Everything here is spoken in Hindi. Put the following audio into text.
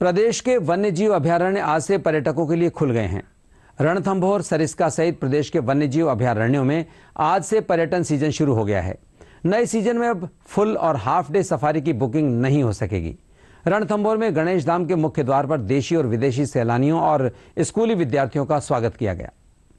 प्रदेश के वन्यजीव अभ्यारण्य आज से पर्यटकों के लिए खुल गए हैं रणथंभौर सरिस्का सहित प्रदेश के वन्यजीव अभ्यारण्यों में आज से पर्यटन सीजन शुरू हो गया है नए सीजन में अब फुल और हाफ डे सफारी की बुकिंग नहीं हो सकेगी रणथंभौर में गणेश धाम के मुख्य द्वार पर देशी और विदेशी सैलानियों और स्कूली विद्यार्थियों का स्वागत किया गया